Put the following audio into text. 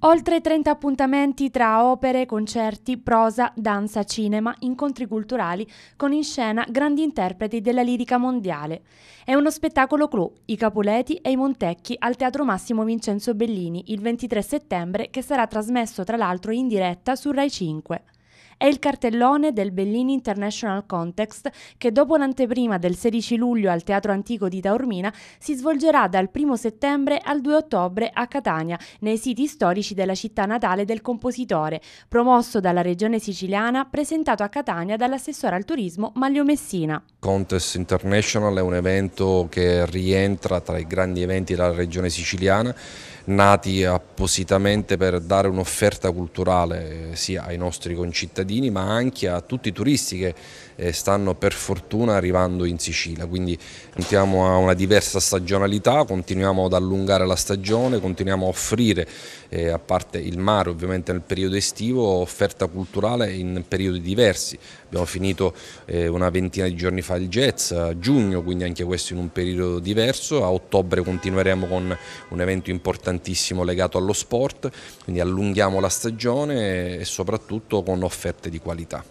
Oltre 30 appuntamenti tra opere, concerti, prosa, danza, cinema, incontri culturali, con in scena grandi interpreti della lirica mondiale. È uno spettacolo clou, i Capuleti e i Montecchi al Teatro Massimo Vincenzo Bellini il 23 settembre che sarà trasmesso tra l'altro in diretta su Rai 5 è il cartellone del Bellini International Context che dopo l'anteprima del 16 luglio al Teatro Antico di Taormina si svolgerà dal 1 settembre al 2 ottobre a Catania, nei siti storici della città natale del compositore, promosso dalla Regione Siciliana, presentato a Catania dall'assessore al turismo Maglio Messina. Contest International è un evento che rientra tra i grandi eventi della regione siciliana nati appositamente per dare un'offerta culturale eh, sia ai nostri concittadini ma anche a tutti i turisti che eh, stanno per fortuna arrivando in Sicilia, quindi puntiamo a una diversa stagionalità, continuiamo ad allungare la stagione, continuiamo a offrire, eh, a parte il mare ovviamente nel periodo estivo, offerta culturale in periodi diversi, abbiamo finito una ventina di giorni fa il jazz a giugno, quindi anche questo in un periodo diverso, a ottobre continueremo con un evento importantissimo legato allo sport, quindi allunghiamo la stagione e soprattutto con offerte di qualità.